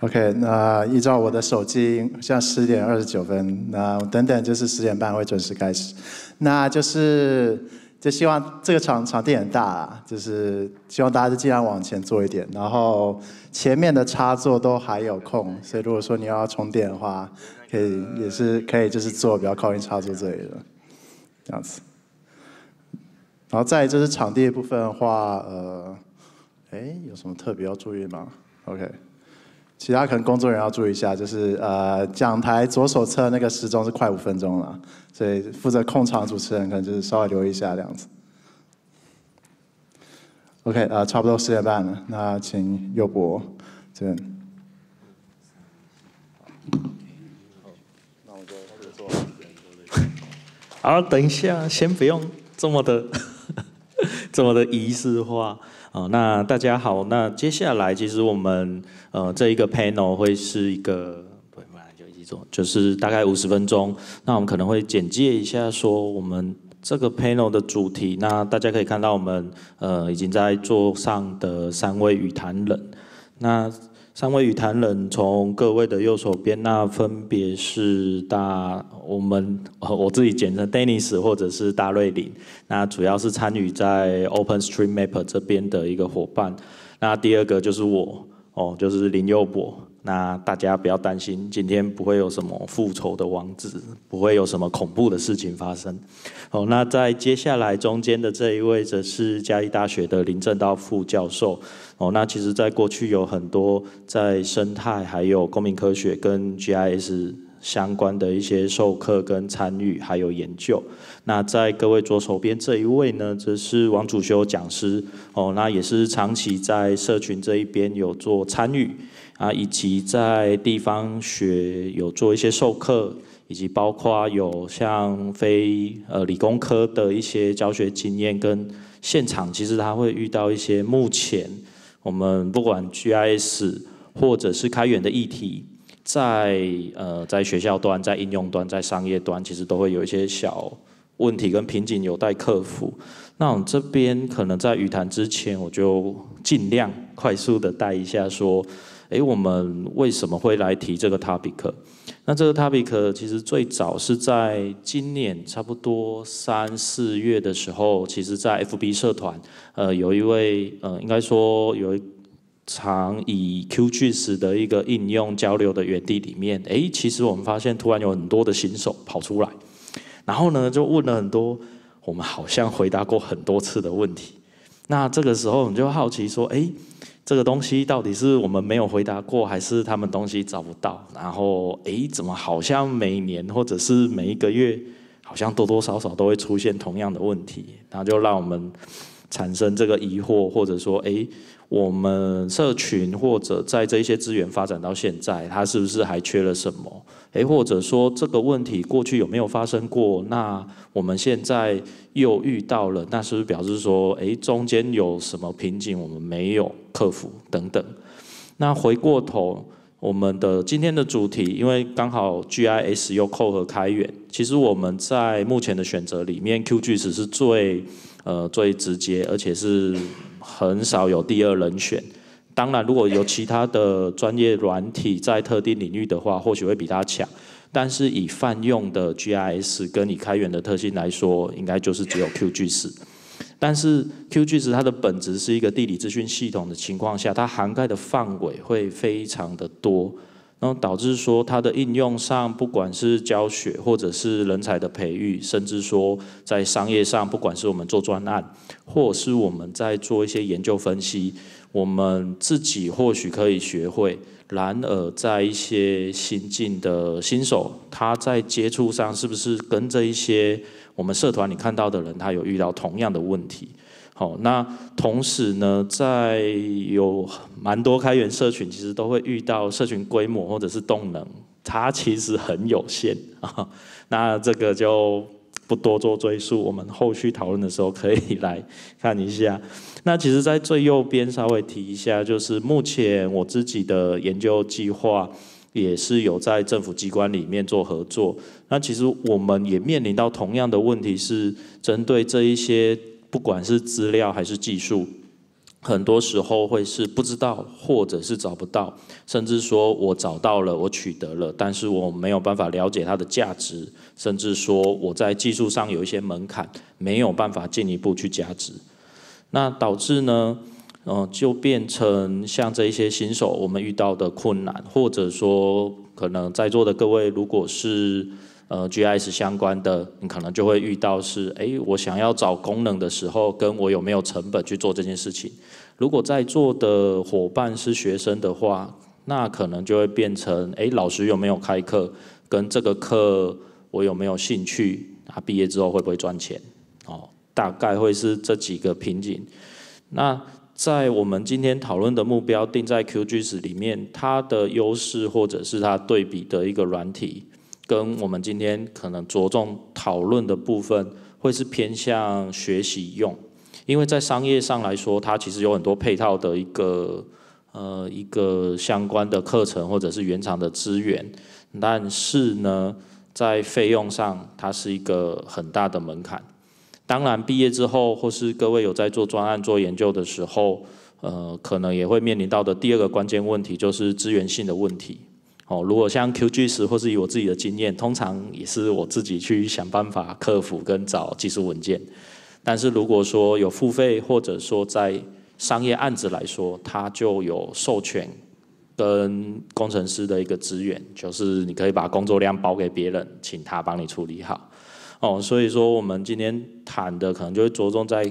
OK，那依照我的手机，现在十点二十九分，那等等就是十点半会准时开始。那就是，就希望这个场场地很大，就是希望大家就尽量往前坐一点。然后前面的插座都还有空，所以如果说你要充电的话，可以也是可以就是坐比较靠近插座这里的，这样子。然后再就是场地部分的话，呃，哎，有什么特别要注意吗？OK。其他可能工作人员要注意一下，就是呃，讲台左手侧那个时钟是快五分钟了，所以负责控场主持人可能就是稍微留一下这样子。OK，呃，差不多十点半了，那请右博这边。好，那我就开始做。啊，等一下，先不用这么的，这么的仪式化。那大家好，那接下来其实我们呃，这一个 panel 会是一个，对，本来就一起做，就是大概五十分钟。那我们可能会简介一下说我们这个 panel 的主题。那大家可以看到我们呃已经在桌上的三位语谈人，那。三位与坛人，从各位的右手边那，分别是大我们我自己简称 Dennis 或者是大瑞林，那主要是参与在 Open Street Map 这边的一个伙伴。那第二个就是我，哦，就是林佑博。那大家不要担心，今天不会有什么复仇的王子，不会有什么恐怖的事情发生。哦，那在接下来中间的这一位则是嘉义大学的林正道副教授。哦，那其实在过去有很多在生态、还有公民科学跟 GIS 相关的一些授课跟参与还有研究。那在各位左手边这一位呢，则是王主修讲师。哦，那也是长期在社群这一边有做参与。啊，以及在地方学有做一些授课，以及包括有像非呃理工科的一些教学经验跟现场，其实他会遇到一些目前我们不管 GIS 或者是开源的议题，在呃在学校端、在应用端、在商业端，其实都会有一些小问题跟瓶颈有待克服。那我这边可能在语谈之前，我就尽量快速的带一下说。哎，我们为什么会来提这个 t o p i c 那这个 t o p i c 其实最早是在今年差不多三四月的时候，其实在 FB 社团，呃，有一位呃，应该说有一场以 QGIS 的一个应用交流的园地里面，哎，其实我们发现突然有很多的新手跑出来，然后呢，就问了很多我们好像回答过很多次的问题。那这个时候，我就好奇说，哎。这个东西到底是我们没有回答过，还是他们东西找不到？然后，哎，怎么好像每年或者是每一个月，好像多多少少都会出现同样的问题，然后就让我们产生这个疑惑，或者说，哎。我们社群或者在这些资源发展到现在，它是不是还缺了什么？诶，或者说这个问题过去有没有发生过？那我们现在又遇到了，那是不是表示说，诶，中间有什么瓶颈我们没有克服等等？那回过头，我们的今天的主题，因为刚好 GIS 又扣合开源，其实我们在目前的选择里面，QGIS 是最呃最直接，而且是。很少有第二人选。当然，如果有其他的专业软体在特定领域的话，或许会比它强。但是以泛用的 GIS 跟你开源的特性来说，应该就是只有 QGIS。但是 QGIS 它的本质是一个地理资讯系统的情况下，它涵盖的范围会非常的多。然后导致说，它的应用上，不管是教学或者是人才的培育，甚至说在商业上，不管是我们做专案，或是我们在做一些研究分析，我们自己或许可以学会。然而，在一些新进的新手，他在接触上，是不是跟这一些我们社团你看到的人，他有遇到同样的问题？好，那同时呢，在有蛮多开源社群，其实都会遇到社群规模或者是动能，它其实很有限啊。那这个就不多做追溯，我们后续讨论的时候可以来看一下。那其实，在最右边稍微提一下，就是目前我自己的研究计划也是有在政府机关里面做合作。那其实我们也面临到同样的问题，是针对这一些。不管是资料还是技术，很多时候会是不知道，或者是找不到，甚至说我找到了，我取得了，但是我没有办法了解它的价值，甚至说我在技术上有一些门槛，没有办法进一步去加值。那导致呢，嗯，就变成像这一些新手我们遇到的困难，或者说可能在座的各位如果是。呃，GIS 相关的，你可能就会遇到是，哎，我想要找功能的时候，跟我有没有成本去做这件事情。如果在座的伙伴是学生的话，那可能就会变成，哎，老师有没有开课，跟这个课我有没有兴趣，啊，毕业之后会不会赚钱，哦，大概会是这几个瓶颈。那在我们今天讨论的目标定在 QGIS 里面，它的优势或者是它对比的一个软体。跟我们今天可能着重讨论的部分，会是偏向学习用，因为在商业上来说，它其实有很多配套的一个呃一个相关的课程或者是原厂的资源，但是呢，在费用上，它是一个很大的门槛。当然，毕业之后或是各位有在做专案做研究的时候，呃，可能也会面临到的第二个关键问题，就是资源性的问题。哦，如果像 QG 时，或是以我自己的经验，通常也是我自己去想办法克服跟找技术文件。但是如果说有付费，或者说在商业案子来说，它就有授权跟工程师的一个资源，就是你可以把工作量包给别人，请他帮你处理好。哦，所以说我们今天谈的可能就会着重在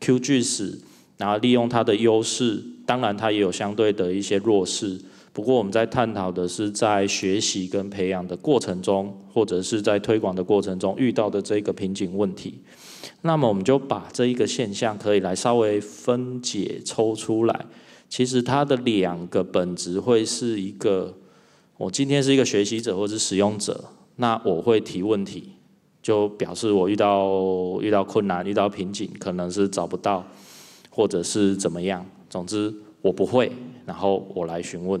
QG 时，然后利用它的优势，当然它也有相对的一些弱势。不过我们在探讨的是在学习跟培养的过程中，或者是在推广的过程中遇到的这个瓶颈问题。那么我们就把这一个现象可以来稍微分解抽出来，其实它的两个本质会是一个：我今天是一个学习者或者使用者，那我会提问题，就表示我遇到遇到困难、遇到瓶颈，可能是找不到，或者是怎么样。总之我不会，然后我来询问。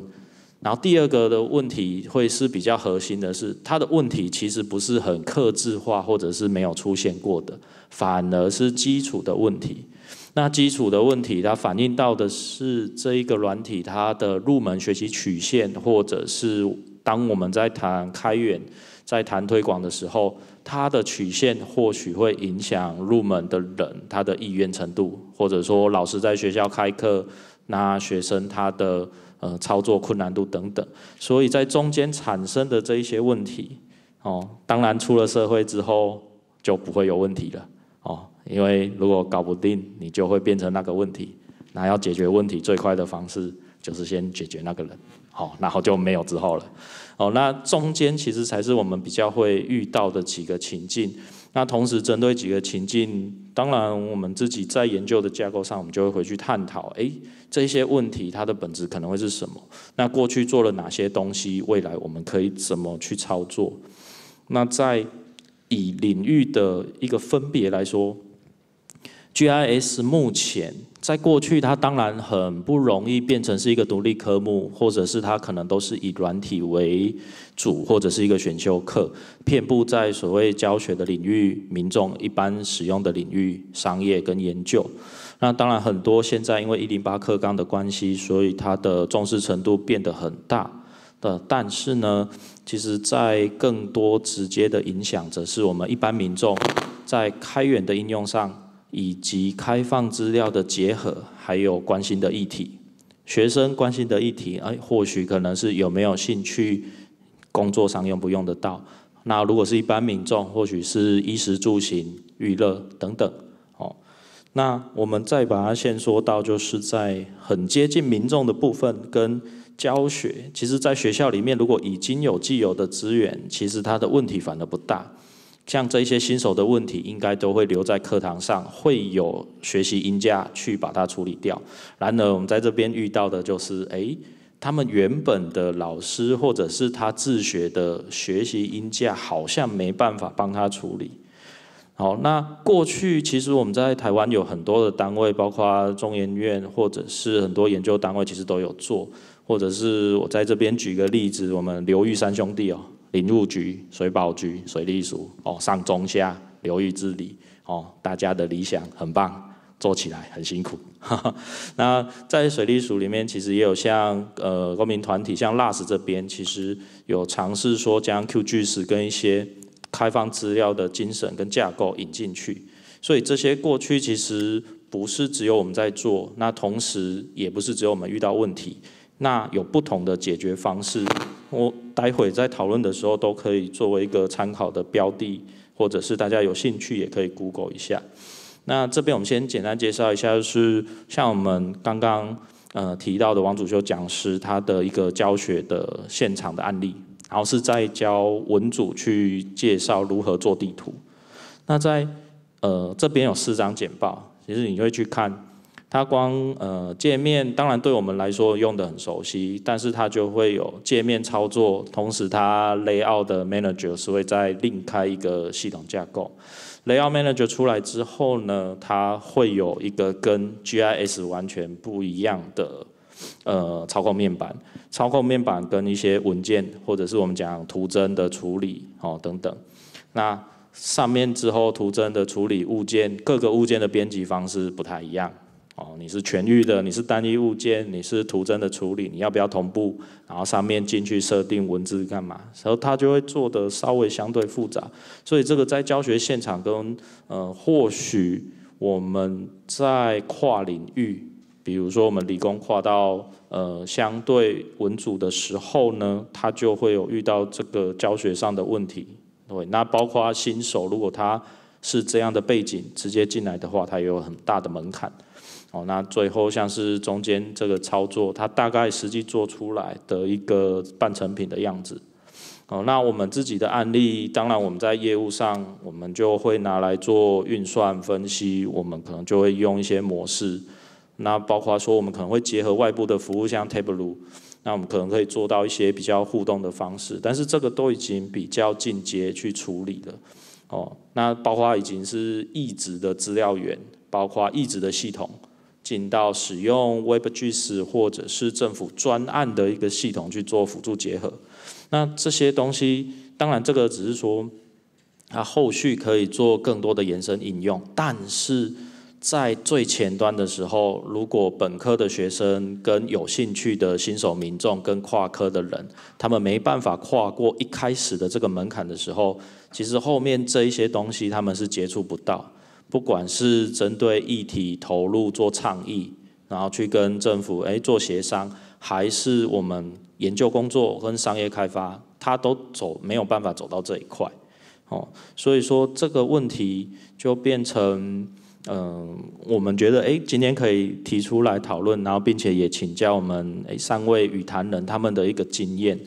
然后第二个的问题会是比较核心的，是它的问题其实不是很克制化，或者是没有出现过的，反而是基础的问题。那基础的问题，它反映到的是这一个软体它的入门学习曲线，或者是当我们在谈开源、在谈推广的时候，它的曲线或许会影响入门的人他的意愿程度，或者说老师在学校开课，那学生他的。呃，操作困难度等等，所以在中间产生的这一些问题，哦，当然出了社会之后就不会有问题了，哦，因为如果搞不定，你就会变成那个问题，那要解决问题最快的方式就是先解决那个人，好，然后就没有之后了，哦，那中间其实才是我们比较会遇到的几个情境。那同时针对几个情境，当然我们自己在研究的架构上，我们就会回去探讨，哎，这些问题它的本质可能会是什么？那过去做了哪些东西？未来我们可以怎么去操作？那在以领域的一个分别来说。GIS 目前在过去，它当然很不容易变成是一个独立科目，或者是它可能都是以软体为主，或者是一个选修课，遍布在所谓教学的领域、民众一般使用的领域、商业跟研究。那当然很多现在因为一零八课纲的关系，所以它的重视程度变得很大。的，但是呢，其实，在更多直接的影响，则是我们一般民众在开源的应用上。以及开放资料的结合，还有关心的议题，学生关心的议题，哎，或许可能是有没有兴趣，工作上用不用得到？那如果是一般民众，或许是衣食住行、娱乐等等，哦，那我们再把它先说到，就是在很接近民众的部分跟教学，其实在学校里面，如果已经有既有的资源，其实它的问题反而不大。像这些新手的问题，应该都会留在课堂上，会有学习音架去把它处理掉。然而，我们在这边遇到的就是，哎，他们原本的老师或者是他自学的学习音架，好像没办法帮他处理。好，那过去其实我们在台湾有很多的单位，包括中研院或者是很多研究单位，其实都有做。或者是我在这边举个例子，我们刘玉三兄弟哦。林务局、水保局、水利署，哦，上中下流域治理，哦，大家的理想很棒，做起来很辛苦。那在水利署里面，其实也有像呃公民团体，像 LAS 这边，其实有尝试说将 QGIS 跟一些开放资料的精神跟架构引进去。所以这些过去其实不是只有我们在做，那同时也不是只有我们遇到问题。那有不同的解决方式，我待会在讨论的时候都可以作为一个参考的标的，或者是大家有兴趣也可以 Google 一下。那这边我们先简单介绍一下，就是像我们刚刚呃提到的王主修讲师他的一个教学的现场的案例，然后是在教文组去介绍如何做地图。那在呃这边有四张简报，其实你会去看。它光呃界面，当然对我们来说用的很熟悉，但是它就会有界面操作，同时它 l a y u t 的 Manager 是会再另开一个系统架构。l a y u t Manager 出来之后呢，它会有一个跟 GIS 完全不一样的呃操控面板，操控面板跟一些文件或者是我们讲图针的处理哦等等。那上面之后图针的处理物件，各个物件的编辑方式不太一样。哦，你是全域的，你是单一物件，你是图真的处理，你要不要同步？然后上面进去设定文字干嘛？然后他就会做的稍微相对复杂，所以这个在教学现场跟呃，或许我们在跨领域，比如说我们理工跨到呃相对文组的时候呢，他就会有遇到这个教学上的问题。对，那包括新手，如果他是这样的背景直接进来的话，他也有很大的门槛。哦，那最后像是中间这个操作，它大概实际做出来的一个半成品的样子。哦，那我们自己的案例，当然我们在业务上，我们就会拿来做运算分析，我们可能就会用一些模式。那包括说，我们可能会结合外部的服务，像 Tableau，那我们可能可以做到一些比较互动的方式。但是这个都已经比较进阶去处理了。哦，那包括已经是移植的资料源，包括移植的系统。进到使用 Web GIS 或者是政府专案的一个系统去做辅助结合，那这些东西当然这个只是说，它后续可以做更多的延伸应用，但是在最前端的时候，如果本科的学生跟有兴趣的新手民众跟跨科的人，他们没办法跨过一开始的这个门槛的时候，其实后面这一些东西他们是接触不到。不管是针对议题投入做倡议，然后去跟政府哎做协商，还是我们研究工作跟商业开发，它都走没有办法走到这一块，哦，所以说这个问题就变成，嗯，我们觉得哎今天可以提出来讨论，然后并且也请教我们哎三位语坛人他们的一个经验，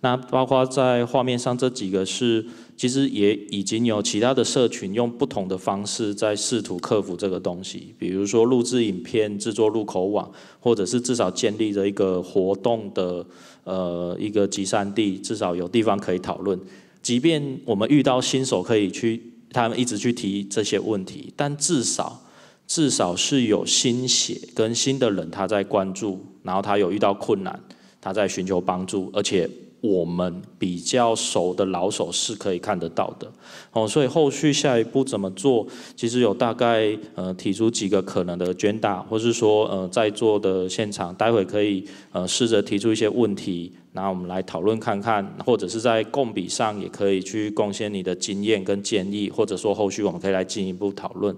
那包括在画面上这几个是。其实也已经有其他的社群用不同的方式在试图克服这个东西，比如说录制影片、制作入口网，或者是至少建立着一个活动的呃一个集散地，至少有地方可以讨论。即便我们遇到新手可以去，他们一直去提这些问题，但至少至少是有新血跟新的人他在关注，然后他有遇到困难，他在寻求帮助，而且。我们比较熟的老手是可以看得到的，哦，所以后续下一步怎么做，其实有大概呃提出几个可能的卷大，或是说呃在座的现场，待会可以呃试着提出一些问题，然后我们来讨论看看，或者是在供比上也可以去贡献你的经验跟建议，或者说后续我们可以来进一步讨论。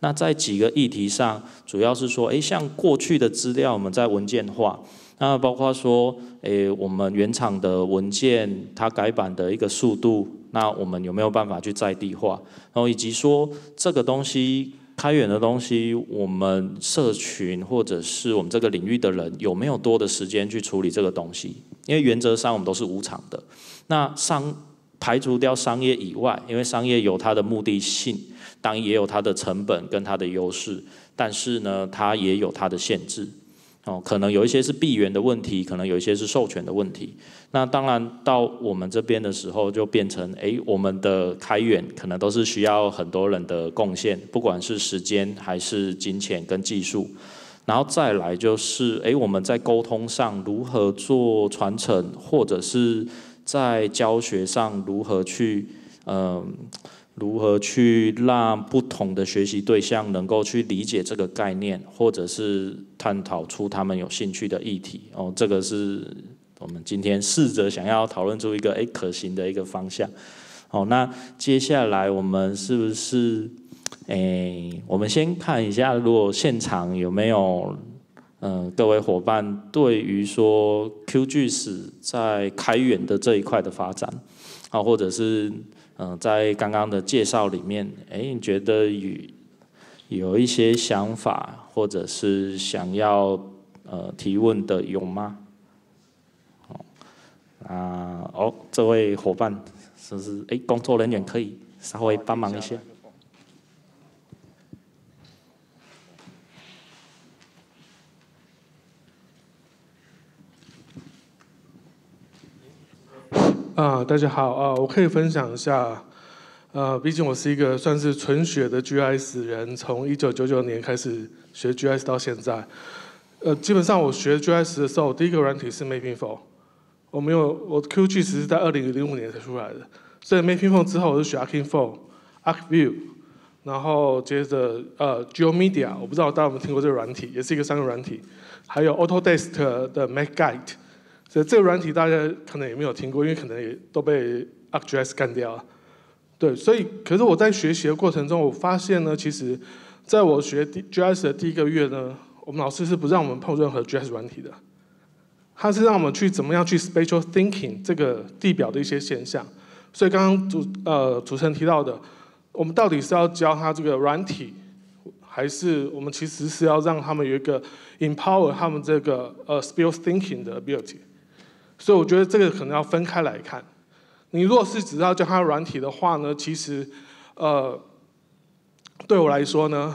那在几个议题上，主要是说，诶，像过去的资料，我们在文件化。那包括说，诶，我们原厂的文件，它改版的一个速度，那我们有没有办法去在地化？然后以及说，这个东西开源的东西，我们社群或者是我们这个领域的人有没有多的时间去处理这个东西？因为原则上我们都是无偿的。那商排除掉商业以外，因为商业有它的目的性，当然也有它的成本跟它的优势，但是呢，它也有它的限制。哦，可能有一些是闭源的问题，可能有一些是授权的问题。那当然到我们这边的时候，就变成哎，我们的开源可能都是需要很多人的贡献，不管是时间还是金钱跟技术。然后再来就是哎，我们在沟通上如何做传承，或者是在教学上如何去嗯。如何去让不同的学习对象能够去理解这个概念，或者是探讨出他们有兴趣的议题？哦，这个是我们今天试着想要讨论出一个诶可行的一个方向。哦，那接下来我们是不是诶，我们先看一下，如果现场有没有嗯，各位伙伴对于说 QG 史在开源的这一块的发展啊，或者是？嗯，在刚刚的介绍里面，哎，你觉得有有一些想法，或者是想要呃提问的有吗？哦，啊哦，这位伙伴是不是？哎，工作人员可以稍微帮忙一些。啊，大家好啊！我可以分享一下，呃，毕竟我是一个算是纯血的 GIS 人，从一九九九年开始学 GIS 到现在。呃，基本上我学 GIS 的时候，第一个软体是 MapInfo，我没有我 QGIS 是在二零零五年才出来的。所以 MapInfo 之后，我就学 ArcInfo、ArcView，然后接着呃 GeoMedia，我不知道大家有没有听过这个软体，也是一个商个软体，还有 AutoDesk 的 MapGuide。所以这个软体大家可能也没有听过，因为可能也都被 ArcGIS 干掉。了。对，所以可是我在学习的过程中，我发现呢，其实在我学 GIS 的第一个月呢，我们老师是不让我们碰任何 GIS 软体的，他是让我们去怎么样去 spatial thinking 这个地表的一些现象。所以刚刚主呃主持人提到的，我们到底是要教他这个软体，还是我们其实是要让他们有一个 empower 他们这个呃 spatial thinking 的 ability？所以我觉得这个可能要分开来看。你如果是只要叫它软体的话呢，其实，呃，对我来说呢，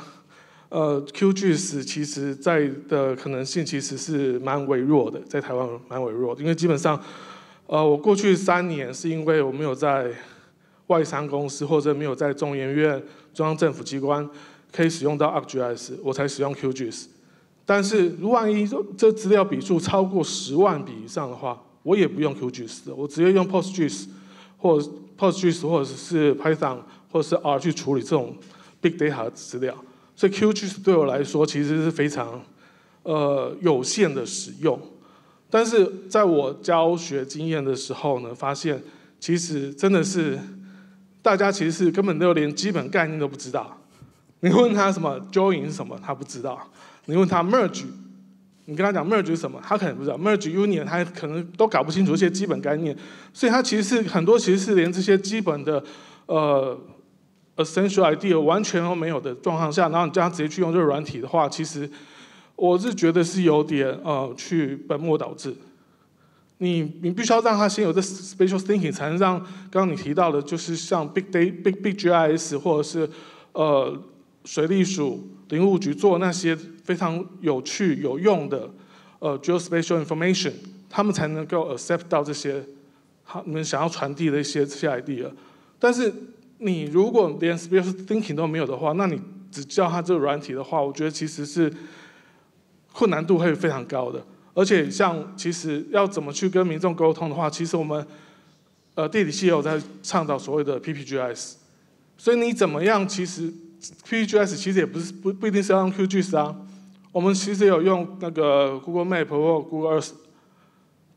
呃，QGIS 其实在的可能性其实是蛮微弱的，在台湾蛮微弱，因为基本上，呃，我过去三年是因为我没有在外商公司或者没有在中研院、中央政府机关可以使用到 ArcGIS，我才使用 QGIS。但是万一这资料笔数超过十万笔以上的话，我也不用 QGIS，我直接用 PostGIS，或者 PostGIS，或者是 Python，或者是 R 去处理这种 Big Data 资料。所以 QGIS 对我来说其实是非常呃有限的使用。但是在我教学经验的时候呢，发现其实真的是大家其实是根本都连基本概念都不知道。你问他什么 Join 是什么，他不知道。你问他 Merge。你跟他讲 merge 是什么，他可能不知道 merge union，他可能都搞不清楚一些基本概念，所以他其实是很多其实是连这些基本的呃 essential idea 完全都没有的状况下，然后你叫他直接去用这个软体的话，其实我是觉得是有点呃去本末倒置。你你必须要让他先有这 special thinking，才能让刚刚你提到的，就是像 big d a y big big GIS 或者是呃水利署。林务局做那些非常有趣、有用的，呃，geospatial information，他们才能够 accept 到这些，他们想要传递的一些这些 I D e a 但是你如果连 spatial thinking 都没有的话，那你只教他这个软体的话，我觉得其实是困难度会非常高的。而且像其实要怎么去跟民众沟通的话，其实我们呃地理系也有在倡导所谓的 PPGS，所以你怎么样，其实。QG S 其实也不是不不一定是要用 QG S 啊，我们其实有用那个 Google Map、或 Google Earth，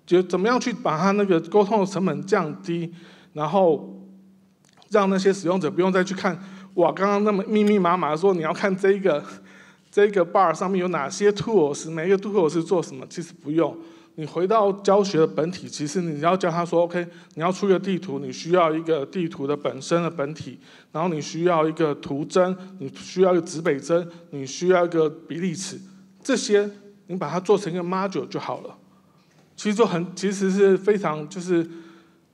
就怎么样去把它那个沟通的成本降低，然后让那些使用者不用再去看哇，刚刚那么密密麻麻说你要看这一个这一个 bar 上面有哪些 tools，每个 tools 是做什么，其实不用。你回到教学的本体，其实你要教他说，OK，你要出一个地图，你需要一个地图的本身的本体，然后你需要一个图针，你需要一个指北针，你需要一个比例尺，这些你把它做成一个 module 就好了。其实就很，其实是非常，就是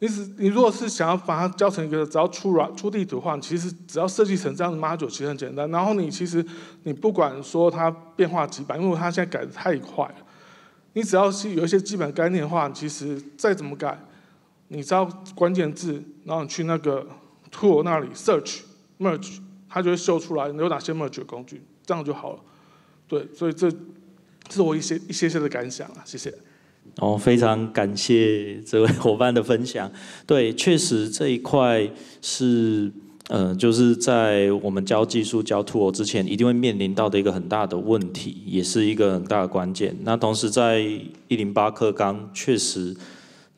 你只你如果是想要把它教成一个只要出软出地图的话，其实只要设计成这样的 module 其实很简单。然后你其实你不管说它变化几百，因为它现在改的太快。你只要是有一些基本概念的话，其实再怎么改，你知道关键字，然后你去那个 tool 那里 search merge，它就会秀出来你有哪些 merge 工具，这样就好了。对，所以这是我一些一些些的感想啊，谢谢。哦，非常感谢这位 伙伴的分享。对，确实这一块是。嗯，就是在我们教技术、教 TOO 之前，一定会面临到的一个很大的问题，也是一个很大的关键。那同时，在一零八课纲，确实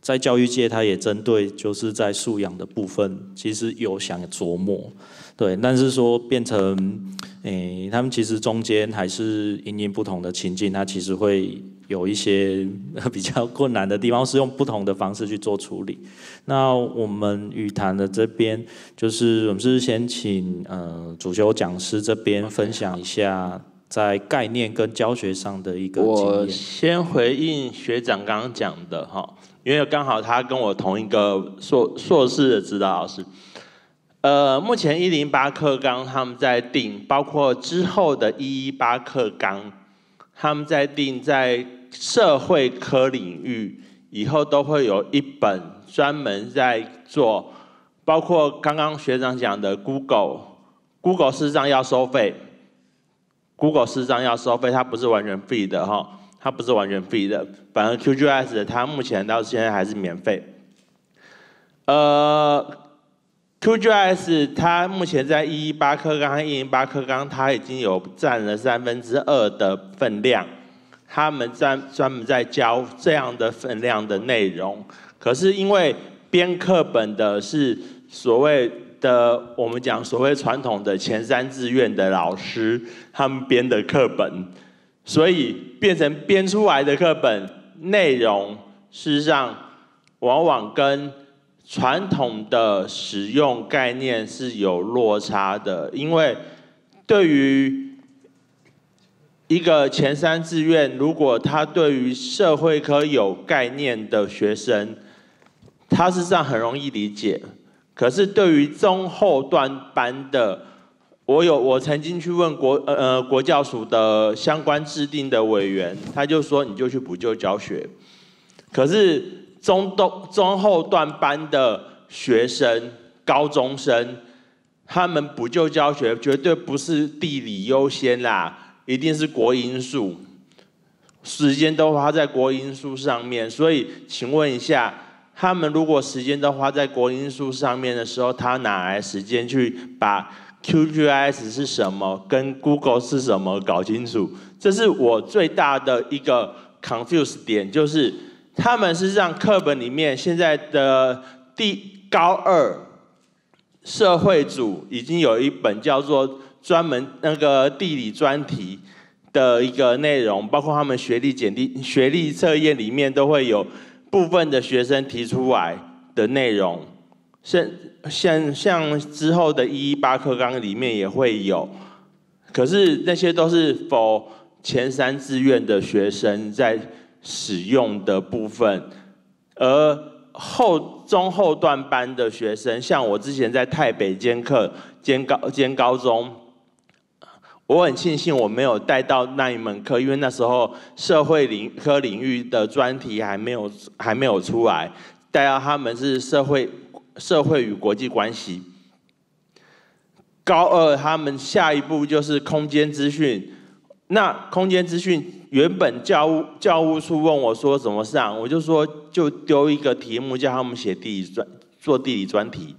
在教育界，它也针对就是在素养的部分，其实有想琢磨，对。但是说变成，诶，他们其实中间还是因因不同的情境，他其实会。有一些 比较困难的地方，是用不同的方式去做处理。那我们语坛的这边，就是我们是先请呃主修讲师这边分享一下在概念跟教学上的一个经验。我先回应学长刚刚讲的哈，因为刚好他跟我同一个硕硕士的指导老师。呃，目前一零八课纲他们在定，包括之后的一一八课纲，他们在定在。社会科领域以后都会有一本专门在做，包括刚刚学长讲的 Google，Google 实上要收费，Google 实上要收费，它不是完全 free 的哈，它不是完全 free 的，反而 Q G i S 它目前到现在还是免费。呃，Q G i S 它目前在一一八科纲、一零八科纲，它已经有占了三分之二的分量。他们在专门在教这样的分量的内容，可是因为编课本的是所谓的我们讲所谓传统的前三志愿的老师，他们编的课本，所以变成编出来的课本内容，事实上往往跟传统的使用概念是有落差的，因为对于。一个前三志愿，如果他对于社会科有概念的学生，他事实上很容易理解。可是对于中后段班的，我有我曾经去问国呃国教署的相关制定的委员，他就说你就去补救教学。可是中中中后段班的学生，高中生，他们补救教学绝对不是地理优先啦。一定是国因素，时间都花在国因素上面，所以请问一下，他们如果时间都花在国因素上面的时候，他哪来时间去把 Q G I S 是什么，跟 Google 是什么搞清楚？这是我最大的一个 confuse 点，就是他们是让课本里面现在的第高二社会组已经有一本叫做。专门那个地理专题的一个内容，包括他们学历简历、学历测验里面都会有部分的学生提出来的内容，像像像之后的一一八课纲里面也会有，可是那些都是否前三志愿的学生在使用的部分，而后中后段班的学生，像我之前在台北兼课兼高兼高中。我很庆幸我没有带到那一门课，因为那时候社会领科领域的专题还没有还没有出来。带到他们是社会社会与国际关系。高二他们下一步就是空间资讯。那空间资讯原本教务教务处问我说怎么上，我就说就丢一个题目叫他们写地理专做地理专题。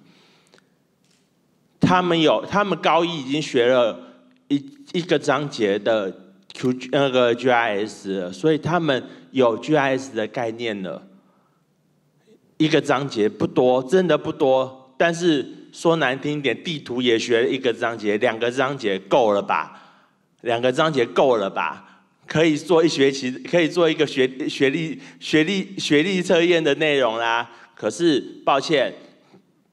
他们有，他们高一已经学了。一一个章节的 Q 那个 GIS，所以他们有 GIS 的概念了。一个章节不多，真的不多。但是说难听一点，地图也学了一个章节，两个章节够了吧？两个章节够了吧？可以做一学期，可以做一个学学历学历学历测验的内容啦。可是抱歉，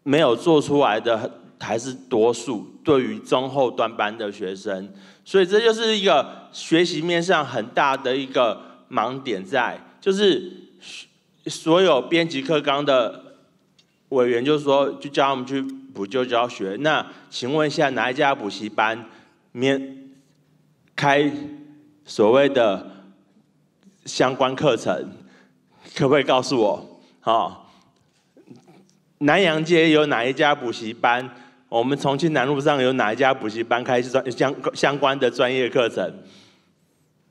没有做出来的。还是多数对于中后端班的学生，所以这就是一个学习面上很大的一个盲点在，就是所有编辑课纲的委员就说，就叫我们去补救教学。那请问一下，哪一家补习班面开所谓的相关课程，可不可以告诉我？好，南洋街有哪一家补习班？我们重庆南路上有哪一家补习班开专相相关的专业课程？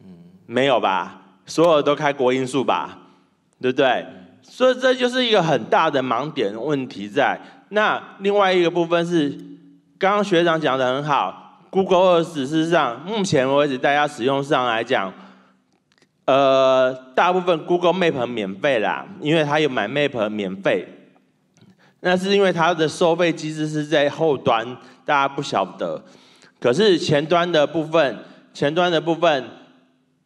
嗯，没有吧？所有都开国音数吧，对不对？所以这就是一个很大的盲点问题在。那另外一个部分是，刚刚学长讲的很好，Google Earth 事实上，目前为止大家使用上来讲，呃，大部分 Google Map 免费啦，因为它有买 Map 免费。那是因为它的收费机制是在后端，大家不晓得。可是前端的部分，前端的部分，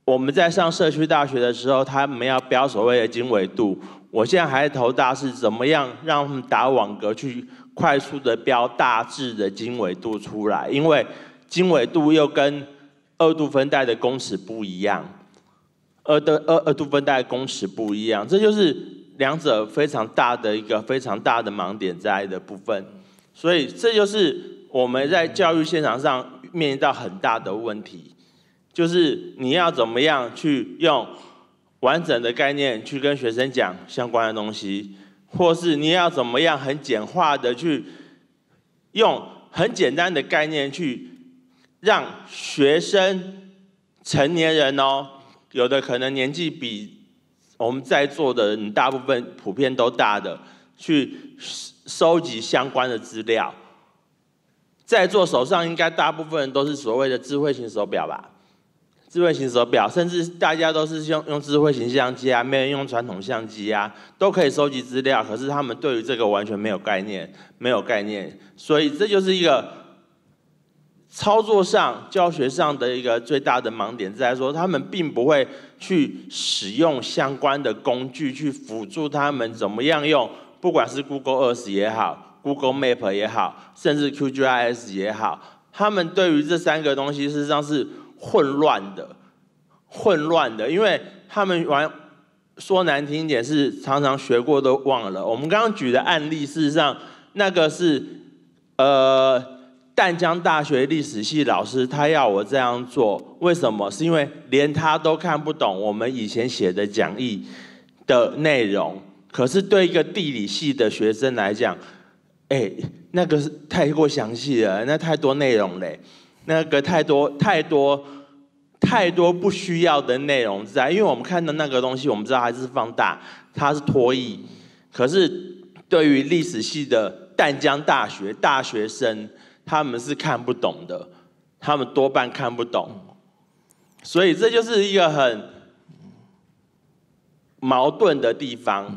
我们在上社区大学的时候，他们要标所谓的经纬度。我现在还在投大，是怎么样让他们打网格去快速的标大致的经纬度出来？因为经纬度又跟二度分带的公尺不一样，二的二二度分带公尺不一样，这就是。两者非常大的一个非常大的盲点在的部分，所以这就是我们在教育现场上面临到很大的问题，就是你要怎么样去用完整的概念去跟学生讲相关的东西，或是你要怎么样很简化的去用很简单的概念去让学生、成年人哦，有的可能年纪比。我们在座的人，大部分普遍都大的去收集相关的资料。在座手上应该大部分人都是所谓的智慧型手表吧？智慧型手表，甚至大家都是用用智慧型相机啊，没人用传统相机啊，都可以收集资料。可是他们对于这个完全没有概念，没有概念，所以这就是一个。操作上、教学上的一个最大的盲点，在说他们并不会去使用相关的工具去辅助他们怎么样用，不管是 Google Earth 也好，Google Map 也好，甚至 Q G I S 也好，他们对于这三个东西事实上是混乱的、混乱的，因为他们玩说难听一点是常常学过都忘了。我们刚刚举的案例，事实上那个是呃。淡江大学历史系老师，他要我这样做，为什么？是因为连他都看不懂我们以前写的讲义的内容。可是对一个地理系的学生来讲，哎，那个是太过详细了，那太多内容嘞，那个太多太多太多不需要的内容在。因为我们看的那个东西，我们知道它是放大，它是脱译。可是对于历史系的淡江大学大学生，他们是看不懂的，他们多半看不懂，所以这就是一个很矛盾的地方，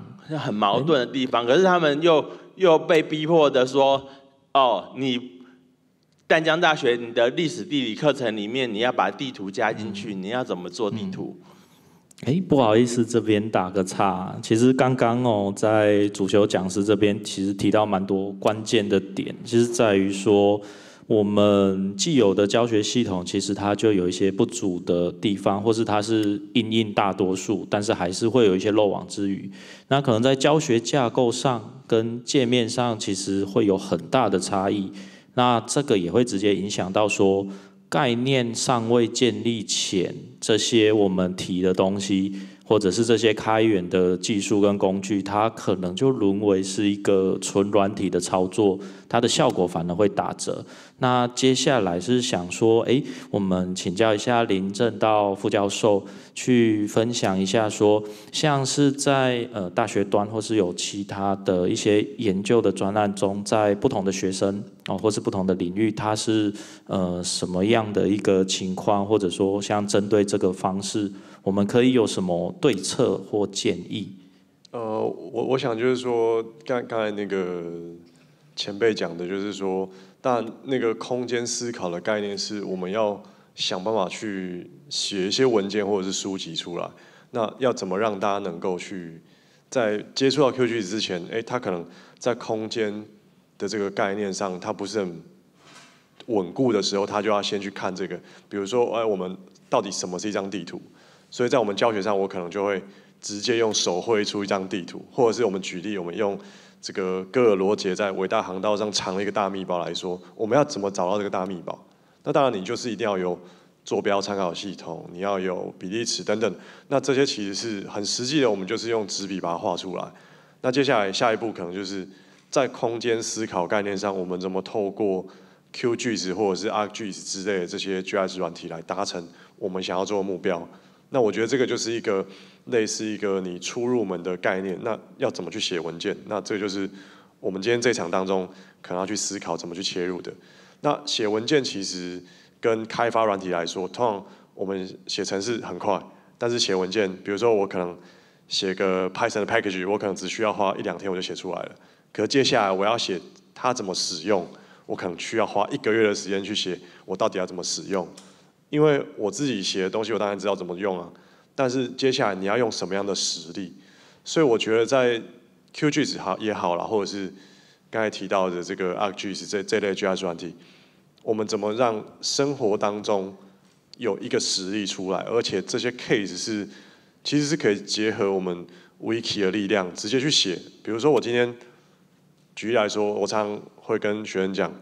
很矛盾的地方。可是他们又又被逼迫的说：“哦，你淡江大学你的历史地理课程里面，你要把地图加进去，你要怎么做地图？”哎，不好意思，这边打个岔。其实刚刚哦，在主修讲师这边，其实提到蛮多关键的点，其实在于说，我们既有的教学系统其实它就有一些不足的地方，或是它是应应大多数，但是还是会有一些漏网之鱼。那可能在教学架构上跟界面上，其实会有很大的差异。那这个也会直接影响到说。概念尚未建立前，这些我们提的东西。或者是这些开源的技术跟工具，它可能就沦为是一个纯软体的操作，它的效果反而会打折。那接下来是想说，哎，我们请教一下林正到副教授去分享一下，说像是在呃大学端，或是有其他的一些研究的专栏中，在不同的学生哦，或是不同的领域，它是呃什么样的一个情况？或者说，像针对这个方式。我们可以有什么对策或建议？呃，我我想就是说，刚刚才那个前辈讲的，就是说，但那个空间思考的概念，是我们要想办法去写一些文件或者是书籍出来。那要怎么让大家能够去在接触到 QG 之前，哎，他可能在空间的这个概念上，他不是很稳固的时候，他就要先去看这个，比如说，哎，我们到底什么是一张地图？所以在我们教学上，我可能就会直接用手绘出一张地图，或者是我们举例，我们用这个戈尔罗杰在伟大航道上藏了一个大密宝来说，我们要怎么找到这个大密宝？那当然，你就是一定要有坐标参考系统，你要有比例尺等等。那这些其实是很实际的，我们就是用纸笔把它画出来。那接下来下一步可能就是在空间思考概念上，我们怎么透过 q g 子或者是 r 句子之类的这些 GIS 软体来达成我们想要做的目标？那我觉得这个就是一个类似一个你初入门的概念，那要怎么去写文件？那这就是我们今天这场当中可能要去思考怎么去切入的。那写文件其实跟开发软体来说，通常我们写程式很快，但是写文件，比如说我可能写个 Python 的 package，我可能只需要花一两天我就写出来了。可接下来我要写它怎么使用，我可能需要花一个月的时间去写，我到底要怎么使用？因为我自己写的东西，我当然知道怎么用啊。但是接下来你要用什么样的实例？所以我觉得在 QG 也好，也好了，或者是刚才提到的这个 a R G S 这这类 G R 专题，我们怎么让生活当中有一个实例出来？而且这些 case 是其实是可以结合我们 Wiki 的力量直接去写。比如说我今天举例来说，我常会跟学生讲：，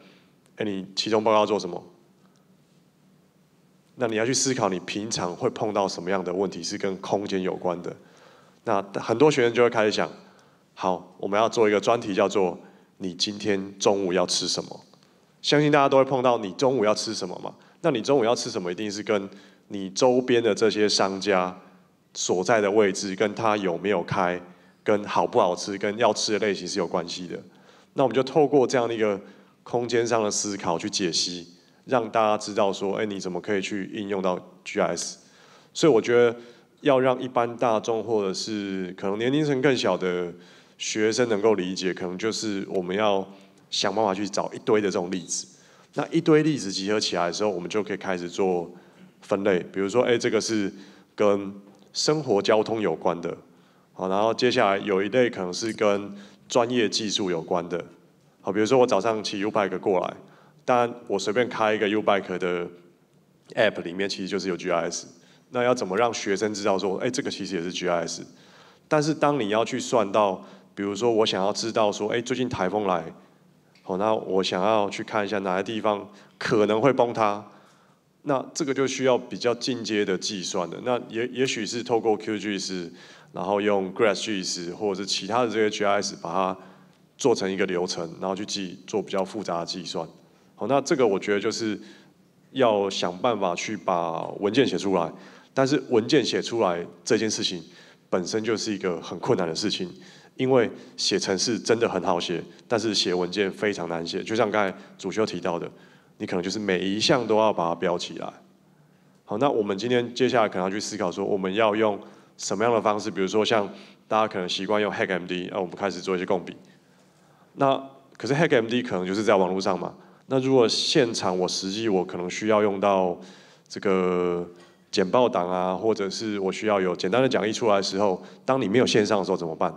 哎，你期中报告做什么？那你要去思考，你平常会碰到什么样的问题是跟空间有关的？那很多学生就会开始想：好，我们要做一个专题，叫做“你今天中午要吃什么”。相信大家都会碰到，你中午要吃什么嘛？那你中午要吃什么，一定是跟你周边的这些商家所在的位置，跟他有没有开、跟好不好吃、跟要吃的类型是有关系的。那我们就透过这样的一个空间上的思考去解析。让大家知道说，哎，你怎么可以去应用到 G S？所以我觉得要让一般大众或者是可能年龄层更小的学生能够理解，可能就是我们要想办法去找一堆的这种例子。那一堆例子集合起来的时候，我们就可以开始做分类。比如说，哎，这个是跟生活交通有关的，好，然后接下来有一类可能是跟专业技术有关的，好，比如说我早上骑 U Bike 过来。但我随便开一个 Ubike 的 App，里面其实就是有 GIS。那要怎么让学生知道说，哎，这个其实也是 GIS？但是当你要去算到，比如说我想要知道说，哎，最近台风来，好，那我想要去看一下哪些地方可能会崩塌，那这个就需要比较进阶的计算了。那也也许是透过 QGIS，然后用 GRASS GIS 或者是其他的这些 GIS，把它做成一个流程，然后去计做比较复杂的计算。好，那这个我觉得就是要想办法去把文件写出来，但是文件写出来这件事情本身就是一个很困难的事情，因为写程式真的很好写，但是写文件非常难写。就像刚才主修提到的，你可能就是每一项都要把它标起来。好，那我们今天接下来可能要去思考说，我们要用什么样的方式，比如说像大家可能习惯用 HACK MD，那我们开始做一些共笔。那可是 HACK MD 可能就是在网络上嘛？那如果现场我实际我可能需要用到这个简报档啊，或者是我需要有简单的讲义出来时候，当你没有线上的时候怎么办？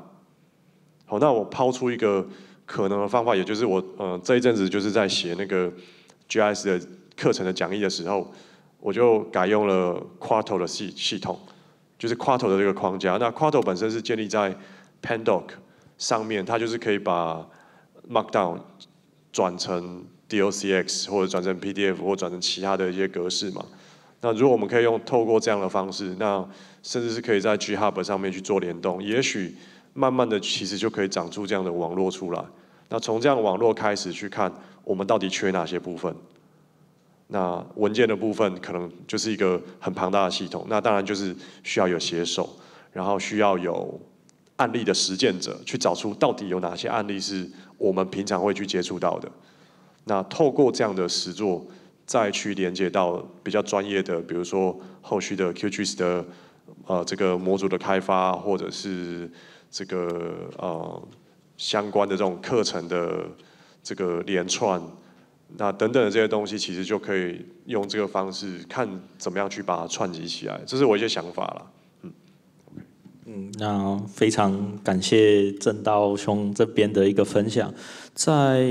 好，那我抛出一个可能的方法，也就是我嗯这一阵子就是在写那个 G i S 的课程的讲义的时候，我就改用了 q u a t t o 的系系统，就是 q u a t t o 的这个框架。那 q u a t t o 本身是建立在 Pandoc 上面，它就是可以把 Markdown 转成。DOCX 或者转成 PDF 或转成其他的一些格式嘛？那如果我们可以用透过这样的方式，那甚至是可以在 GitHub 上面去做联动，也许慢慢的其实就可以长出这样的网络出来。那从这样网络开始去看，我们到底缺哪些部分？那文件的部分可能就是一个很庞大的系统，那当然就是需要有写手，然后需要有案例的实践者去找出到底有哪些案例是我们平常会去接触到的。那透过这样的实作，再去连接到比较专业的，比如说后续的 QGIS 的呃这个模组的开发，或者是这个呃相关的这种课程的这个连串，那等等的这些东西，其实就可以用这个方式看怎么样去把它串集起来。这是我一些想法了，嗯。嗯，那非常感谢郑道兄这边的一个分享，在。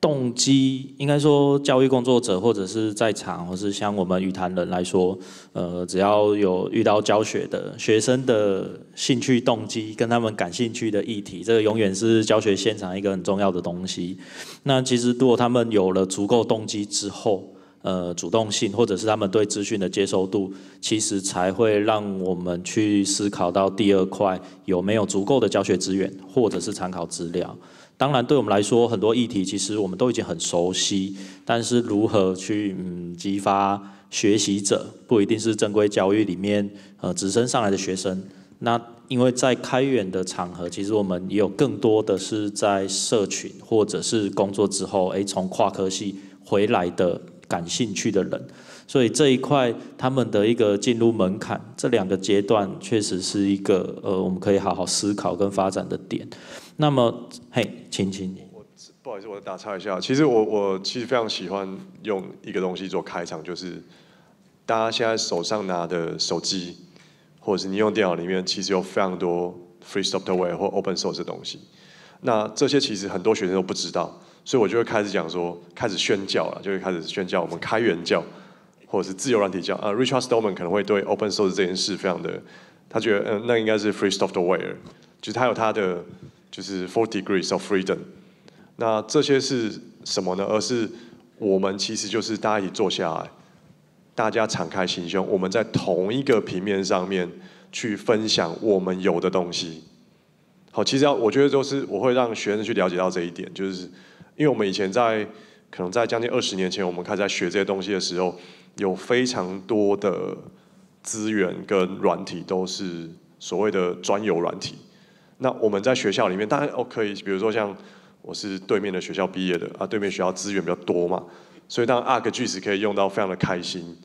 动机应该说，教育工作者或者是在场，或是像我们语坛人来说，呃，只要有遇到教学的学生的兴趣动机，跟他们感兴趣的议题，这个永远是教学现场一个很重要的东西。那其实，如果他们有了足够动机之后，呃，主动性或者是他们对资讯的接受度，其实才会让我们去思考到第二块有没有足够的教学资源，或者是参考资料。当然，对我们来说，很多议题其实我们都已经很熟悉，但是如何去嗯激发学习者，不一定是正规教育里面呃直升上来的学生。那因为在开源的场合，其实我们也有更多的是在社群或者是工作之后，诶，从跨科系回来的感兴趣的人，所以这一块他们的一个进入门槛，这两个阶段确实是一个呃，我们可以好好思考跟发展的点。那么，嘿，请请你。我不好意思，我打岔一下。其实我我其实非常喜欢用一个东西做开场，就是大家现在手上拿的手机，或者是你用电脑里面，其实有非常多 free software 或 open source 的东西。那这些其实很多学生都不知道，所以我就会开始讲说，开始宣教了，就会开始宣教我们开源教，或者是自由软体教啊。Richard Stallman 可能会对 open source 这件事非常的，他觉得嗯，那应该是 free software，就他有他的。就是 four degrees of freedom，那这些是什么呢？而是我们其实就是大家一起坐下来，大家敞开心胸，我们在同一个平面上面去分享我们有的东西。好，其实要我觉得就是我会让学生去了解到这一点，就是因为我们以前在可能在将近二十年前，我们开始在学这些东西的时候，有非常多的资源跟软体都是所谓的专有软体。那我们在学校里面，当然哦可以，比如说像我是对面的学校毕业的啊，对面学校资源比较多嘛，所以当 Arc GIS 可以用到非常的开心。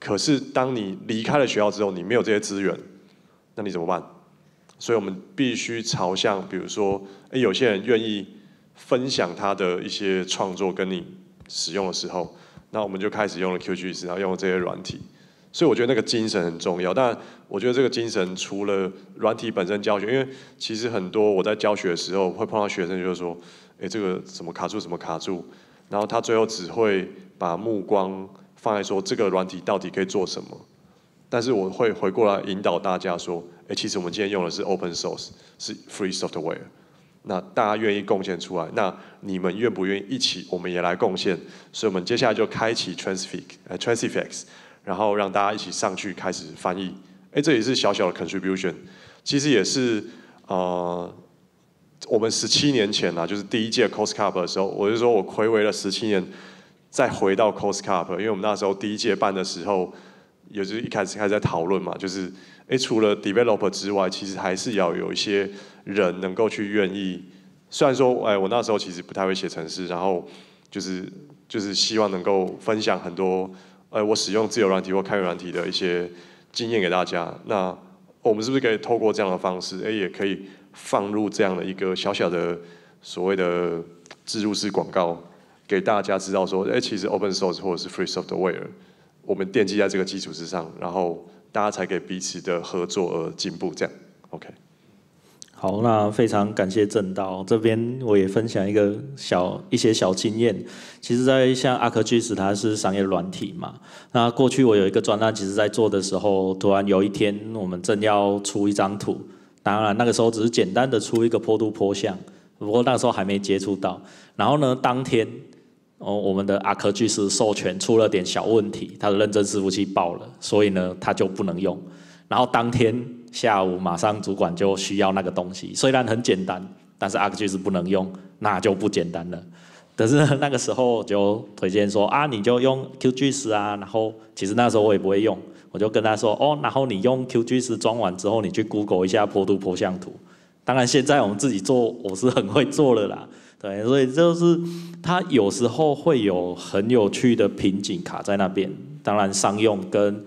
可是当你离开了学校之后，你没有这些资源，那你怎么办？所以我们必须朝向，比如说，哎，有些人愿意分享他的一些创作跟你使用的时候，那我们就开始用了 QGIS，然后用这些软体。所以我觉得那个精神很重要，但我觉得这个精神除了软体本身教学，因为其实很多我在教学的时候会碰到学生，就是说，哎，这个怎么卡住，怎么卡住，然后他最后只会把目光放在说这个软体到底可以做什么。但是我会回过来引导大家说，哎，其实我们今天用的是 Open Source，是 Free Software，那大家愿意贡献出来，那你们愿不愿意一起，我们也来贡献？所以我们接下来就开启 t r a n s f i x 呃 t r a n s i f i x 然后让大家一起上去开始翻译，哎，这也是小小的 contribution。其实也是呃，我们十七年前啊，就是第一届 Cost Cup 的时候，我就说我回味了十七年，再回到 Cost Cup，因为我们那时候第一届办的时候，也是一开始开始在讨论嘛，就是哎，除了 Developer 之外，其实还是要有一些人能够去愿意。虽然说哎，我那时候其实不太会写程式，然后就是就是希望能够分享很多。呃，我使用自由软体或开源软体的一些经验给大家。那我们是不是可以透过这样的方式？哎，也可以放入这样的一个小小的所谓的植入式广告，给大家知道说，哎，其实 open source 或者是 free software，我们奠基在这个基础之上，然后大家才给彼此的合作而进步。这样，OK。好，那非常感谢正道这边，我也分享一个小一些小经验。其实，在像阿克巨石，它是商业软体嘛。那过去我有一个专栏，其实在做的时候，突然有一天，我们正要出一张图，当然那个时候只是简单的出一个坡度坡向，不过那时候还没接触到。然后呢，当天哦，我们的阿克巨石授权出了点小问题，它的认证伺服器爆了，所以呢，它就不能用。然后当天。下午马上主管就需要那个东西，虽然很简单，但是 ArcGIS 不能用，那就不简单了。但是那个时候就推荐说啊，你就用 QGIS 啊，然后其实那时候我也不会用，我就跟他说哦，然后你用 QGIS 装完之后，你去 Google 一下坡度坡像图。当然现在我们自己做，我是很会做了啦，对，所以就是它有时候会有很有趣的瓶颈卡在那边。当然商用跟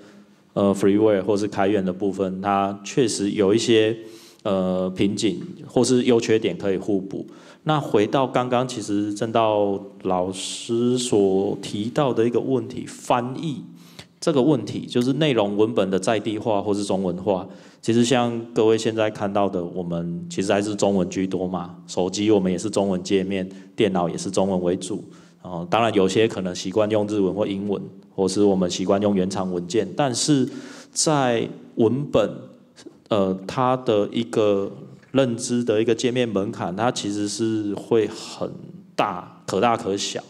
呃 f r e e w a y 或是开源的部分，它确实有一些呃瓶颈或是优缺点可以互补。那回到刚刚，其实正道老师所提到的一个问题——翻译这个问题，就是内容文本的在地化或是中文化。其实像各位现在看到的，我们其实还是中文居多嘛。手机我们也是中文界面，电脑也是中文为主。哦，当然有些可能习惯用日文或英文，或是我们习惯用原厂文件，但是在文本，呃，它的一个认知的一个界面门槛，它其实是会很大，可大可小。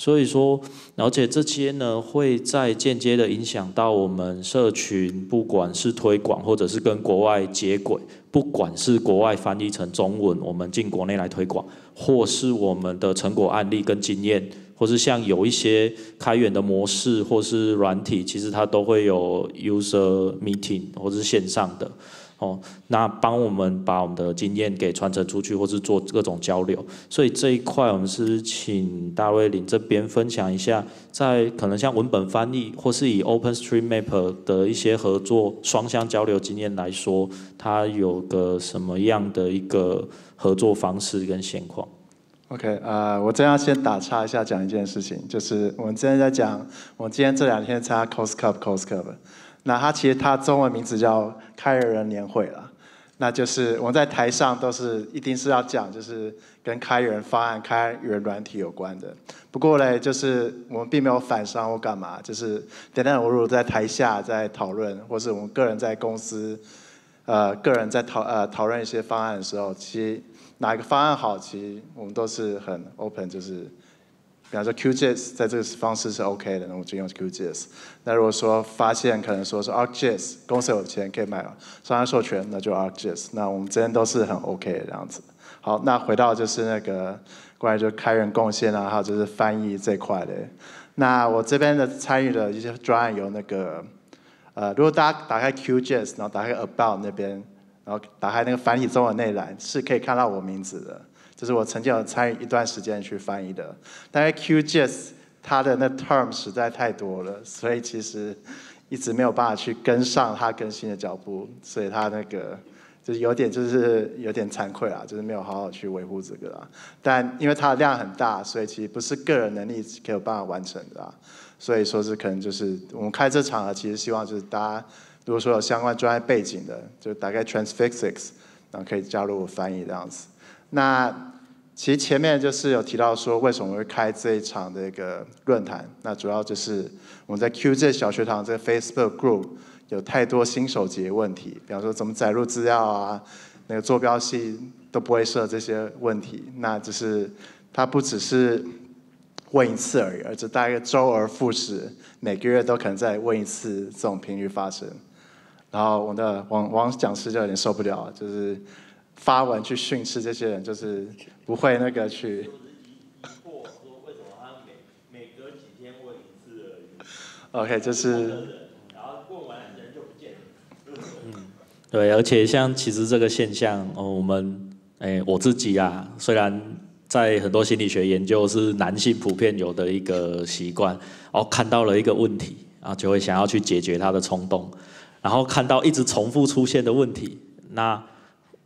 所以说，而且这些呢，会在间接的影响到我们社群，不管是推广或者是跟国外接轨。不管是国外翻译成中文，我们进国内来推广，或是我们的成果案例跟经验，或是像有一些开源的模式，或是软体，其实它都会有 user meeting 或是线上的。哦，那帮我们把我们的经验给传承出去，或是做各种交流。所以这一块，我们是请大卫林这边分享一下，在可能像文本翻译，或是以 OpenStreetMap 的一些合作双向交流经验来说，它有个什么样的一个合作方式跟现况？OK，啊，我这样先打岔一下讲一件事情，就是我们今天在讲，我今天这两天加 Cost c o v e Cost c o v 那它其实它中文名字叫开源年会了，那就是我们在台上都是一定是要讲，就是跟开源方案、开源软体有关的。不过嘞，就是我们并没有反商或干嘛，就是等等。我如果在台下在讨论，或是我们个人在公司，呃，个人在讨呃讨论一些方案的时候，其实哪一个方案好，其实我们都是很 open，就是。比方说 QJS 在这个方式是 OK 的，那我就用 QJS。那如果说发现可能说是 ArcJS 公司有钱可以买，双方授权，那就 ArcJS。那我们这边都是很 OK 的这样子。好，那回到就是那个，关于就开源贡献啊，还有就是翻译这块的。那我这边的参与的一些专案有那个，呃，如果大家打开 QJS，然后打开 About 那边，然后打开那个翻译中文那栏，是可以看到我名字的。就是我曾经有参与一段时间去翻译的，但是 QJS 它的那 term 实在太多了，所以其实一直没有办法去跟上它更新的脚步，所以它那个就是有点就是有点惭愧啊，就是没有好好去维护这个啊。但因为它的量很大，所以其实不是个人能力可以有办法完成的，所以说是可能就是我们开这场啊，其实希望就是大家如果说有相关专业背景的，就大概 Transfixics，然后可以加入翻译这样子。那其实前面就是有提到说，为什么会开这一场的一个论坛？那主要就是我们在 QG 小学堂这个 Facebook Group 有太多新手级问题，比方说怎么载入资料啊，那个坐标系都不会设这些问题。那就是他不只是问一次而已，而且大概周而复始，每个月都可能在问一次这种频率发生。然后我的王王讲师就有点受不了，就是。发文去训斥这些人，就是不会那个去。就说，为什么他每每隔几天问一次而已。OK，就是。然后过完两就不见嗯，对，而且像其实这个现象，哦，我们哎，我自己啊，虽然在很多心理学研究是男性普遍有的一个习惯，然看到了一个问题啊，就会想要去解决他的冲动，然后看到一直重复出现的问题，那。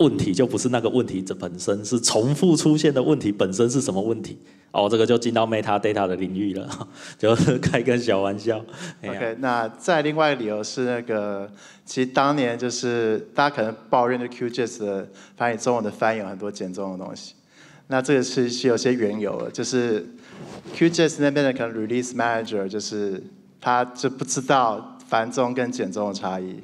问题就不是那个问题，这本身是重复出现的问题本身是什么问题？哦，这个就进到 metadata 的领域了，就是开个小玩笑。OK，那再另外一个理由是那个，其实当年就是大家可能抱怨的 QJS 的翻译中文的翻译有很多简中的东西，那这个是是有些缘由了，就是 QJS 那边的可能 release manager 就是他就不知道繁中跟简中的差异。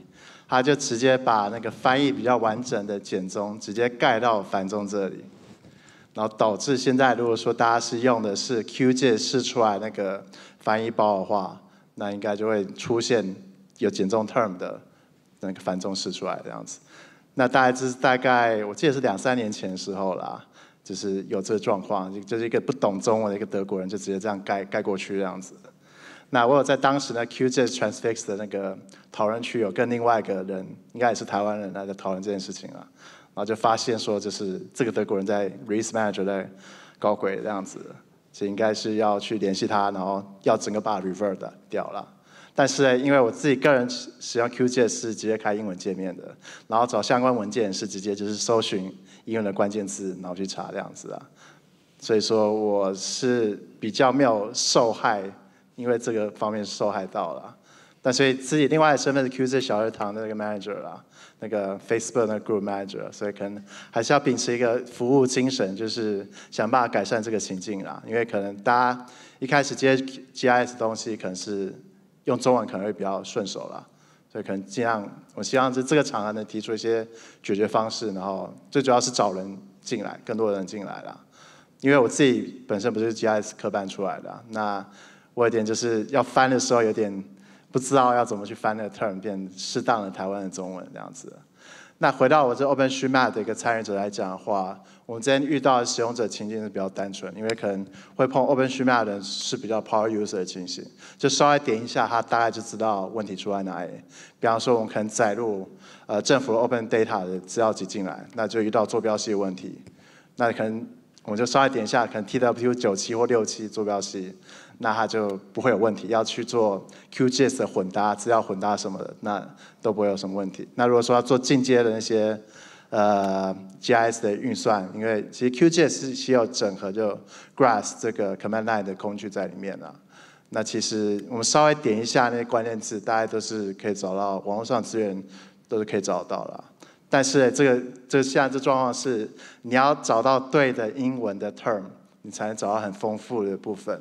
他就直接把那个翻译比较完整的简中直接盖到繁中这里，然后导致现在如果说大家是用的是 q j 试出来那个翻译包的话，那应该就会出现有简中 term 的那个繁中试出来这样子。那大概就是大概我记得是两三年前的时候啦，就是有这个状况，就是一个不懂中文的一个德国人就直接这样盖盖过去这样子。那我有在当时呢，QJ Transfix 的那个讨论区有跟另外一个人，应该也是台湾人，来在讨论这件事情啊。然后就发现说，就是这个德国人在 r e a s e Manager 在搞鬼这样子，所以应该是要去联系他，然后要整个把 Revert 掉了。但是因为我自己个人使用 QJ 是直接开英文界面的，然后找相关文件是直接就是搜寻英文的关键字，然后去查这样子啊。所以说我是比较没有受害。因为这个方面受害到了，但所以自己另外的身份是 QZ 小儿堂的那个 manager 啦，那个 Facebook 那 group manager，所以可能还是要秉持一个服务精神，就是想办法改善这个情境啦。因为可能大家一开始接 GIS 东西，可能是用中文可能会比较顺手啦，所以可能尽量，我希望是这个场合能提出一些解决方式，然后最主要是找人进来，更多人进来啦。因为我自己本身不是 GIS 科班出来的，那。我有点就是要翻的时候有点不知道要怎么去翻那个 term 变适当的台湾的中文这样子。那回到我这 OpenStreetMap 的一个参与者来讲的话，我们今天遇到使用者情境是比较单纯，因为可能会碰 OpenStreetMap 的人是比较 Power User 的情形，就稍微点一下，他大概就知道问题出在哪。比方说，我们可能载入呃政府 Open Data 的资料集进来，那就遇到坐标系问题。那可能我们就稍微点一下，可能 t w 九七或六七坐标系。那它就不会有问题。要去做 QGIS 的混搭、资料混搭什么的，那都不会有什么问题。那如果说要做进阶的那些，呃，GIS 的运算，因为其实 QGIS 需要整合就 GRASS 这个 command line 的工具在里面啊。那其实我们稍微点一下那些关键字，大家都是可以找到网络上资源都是可以找到了。但是这个这现在这状况是，你要找到对的英文的 term，你才能找到很丰富的部分。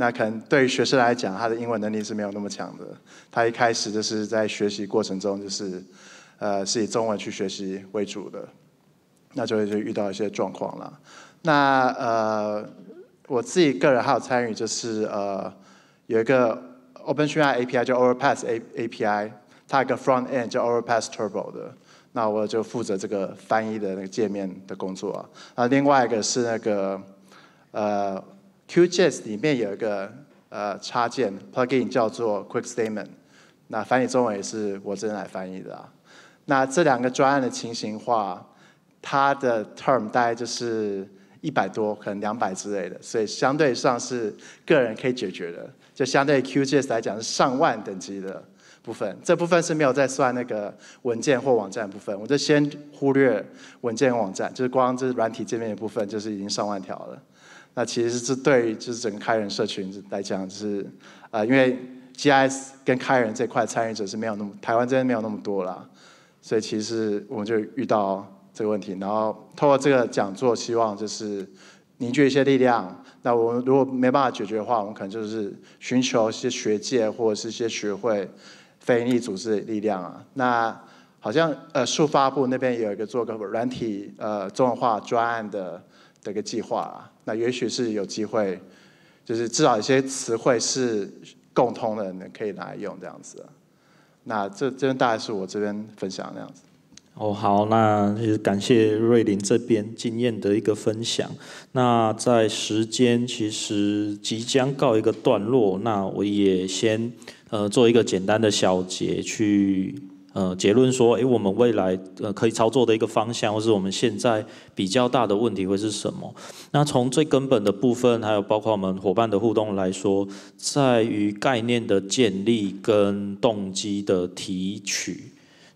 那可能对于学生来讲，他的英文能力是没有那么强的。他一开始就是在学习过程中，就是，呃，是以中文去学习为主的，那就就遇到一些状况了。那呃，我自己个人还有参与，就是呃，有一个 OpenAI API 叫 Overpass A API，它有个 Front End 叫 Overpass Turbo 的。那我就负责这个翻译的那个界面的工作。啊。那另外一个是那个，呃。q i s 里面有一个呃插件 plugin 叫做 Quick Statement，那翻译中文也是我这边来翻译的。啊。那这两个专案的情形化，它的 term 大概就是一百多，可能两百之类的，所以相对上是个人可以解决的。就相对 q i s 来讲是上万等级的部分，这部分是没有在算那个文件或网站部分，我就先忽略文件网站，就是光这软体界面的部分就是已经上万条了。那其实是对，就是整个开源社群来讲，就是，呃，因为 GIS 跟开源这块参与者是没有那么台湾这边没有那么多啦，所以其实我们就遇到这个问题。然后透过这个讲座，希望就是凝聚一些力量。那我们如果没办法解决的话，我们可能就是寻求一些学界或者是一些学会、非营利组织的力量啊。那好像呃数发部那边有一个做个软体呃中文化专案的的一个计划啊。那也许是有机会，就是至少有些词汇是共通的，你可以拿来用这样子。那这这边大概是我这边分享这样子。哦，好，那就感谢瑞林这边经验的一个分享。那在时间其实即将告一个段落，那我也先呃做一个简单的小结去。呃，结论说，诶，我们未来呃可以操作的一个方向，或是我们现在比较大的问题会是什么？那从最根本的部分，还有包括我们伙伴的互动来说，在于概念的建立跟动机的提取。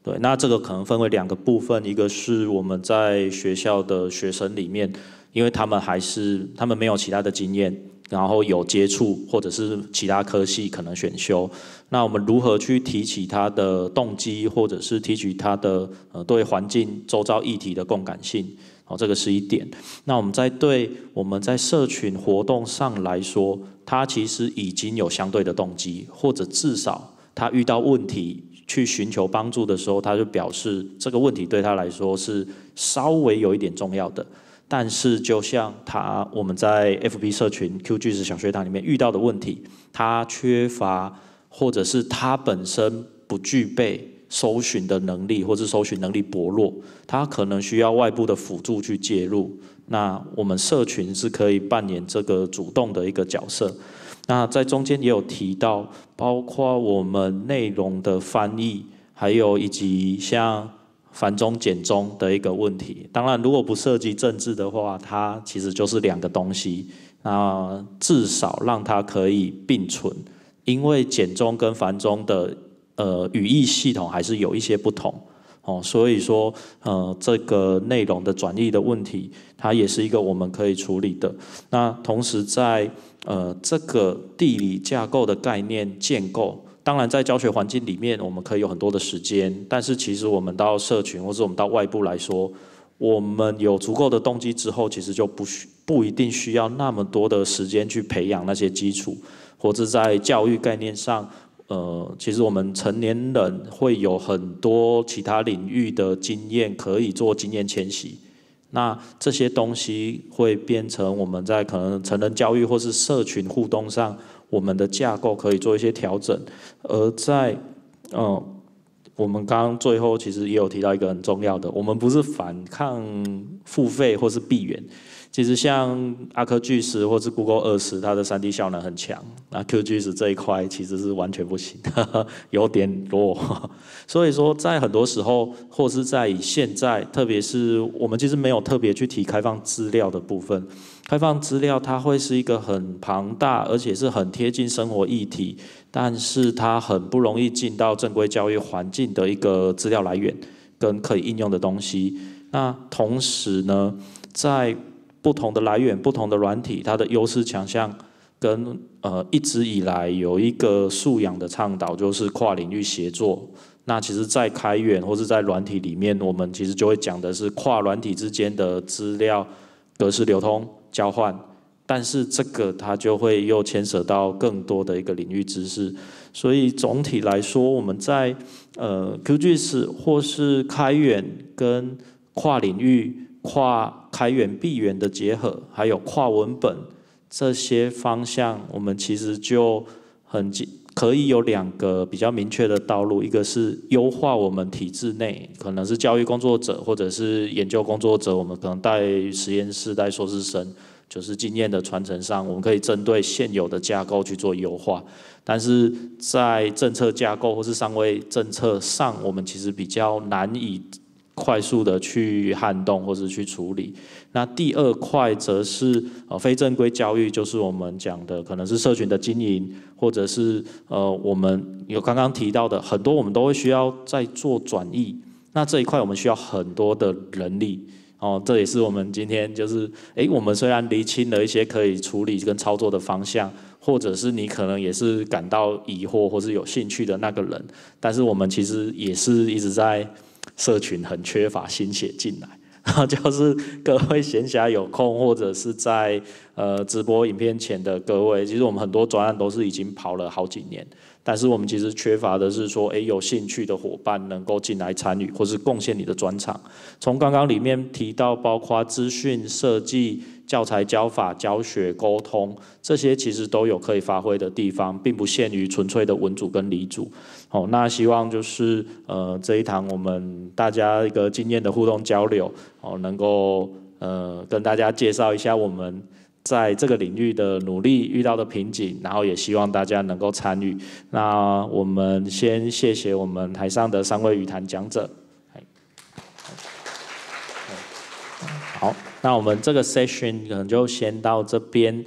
对，那这个可能分为两个部分，一个是我们在学校的学生里面，因为他们还是他们没有其他的经验。然后有接触，或者是其他科系可能选修。那我们如何去提起他的动机，或者是提取他的呃对环境周遭议题的共感性？哦，这个是一点。那我们在对我们在社群活动上来说，他其实已经有相对的动机，或者至少他遇到问题去寻求帮助的时候，他就表示这个问题对他来说是稍微有一点重要的。但是，就像他我们在 F B 社群 Q G 是小学堂里面遇到的问题，他缺乏或者是他本身不具备搜寻的能力，或者搜寻能力薄弱，他可能需要外部的辅助去介入。那我们社群是可以扮演这个主动的一个角色。那在中间也有提到，包括我们内容的翻译，还有以及像。繁中简中的一个问题，当然，如果不涉及政治的话，它其实就是两个东西，那至少让它可以并存，因为简中跟繁中的呃语义系统还是有一些不同哦，所以说呃这个内容的转译的问题，它也是一个我们可以处理的。那同时在呃这个地理架构的概念建构。当然，在教学环境里面，我们可以有很多的时间。但是，其实我们到社群或者我们到外部来说，我们有足够的动机之后，其实就不需不一定需要那么多的时间去培养那些基础，或者在教育概念上，呃，其实我们成年人会有很多其他领域的经验可以做经验迁徙。那这些东西会变成我们在可能成人教育或是社群互动上。我们的架构可以做一些调整，而在嗯，我们刚刚最后其实也有提到一个很重要的，我们不是反抗付费或是闭源，其实像阿科巨石或是 Google 二十，它的三 D 效能很强。那 Q g 石这一块其实是完全不行，有点弱。所以说，在很多时候，或是在现在，特别是我们其实没有特别去提开放资料的部分。开放资料它会是一个很庞大，而且是很贴近生活议题，但是它很不容易进到正规教育环境的一个资料来源跟可以应用的东西。那同时呢，在不同的来源、不同的软体，它的优势强项跟呃一直以来有一个素养的倡导，就是跨领域协作。那其实，在开源或是在软体里面，我们其实就会讲的是跨软体之间的资料格式流通交换。但是这个它就会又牵涉到更多的一个领域知识。所以总体来说，我们在呃 QGIS 或是开源跟跨领域。跨开源闭源的结合，还有跨文本这些方向，我们其实就很近，可以有两个比较明确的道路。一个是优化我们体制内，可能是教育工作者或者是研究工作者，我们可能带实验室、带硕士生，就是经验的传承上，我们可以针对现有的架构去做优化。但是在政策架构或是上位政策上，我们其实比较难以。快速的去撼动或是去处理。那第二块则是呃非正规交易，就是我们讲的可能是社群的经营，或者是呃我们有刚刚提到的很多，我们都会需要在做转移。那这一块我们需要很多的人力哦，这也是我们今天就是哎，我们虽然厘清了一些可以处理跟操作的方向，或者是你可能也是感到疑惑或是有兴趣的那个人，但是我们其实也是一直在。社群很缺乏心血进来，然后就是各位闲暇有空，或者是在呃直播影片前的各位，其实我们很多专案都是已经跑了好几年。但是我们其实缺乏的是说，哎，有兴趣的伙伴能够进来参与，或是贡献你的专场。从刚刚里面提到，包括资讯设计、教材教法、教学沟通这些，其实都有可以发挥的地方，并不限于纯粹的文组跟理组。哦，那希望就是，呃，这一堂我们大家一个经验的互动交流，哦，能够呃跟大家介绍一下我们。在这个领域的努力遇到的瓶颈，然后也希望大家能够参与。那我们先谢谢我们台上的三位语坛讲者。好，那我们这个 session 可能就先到这边。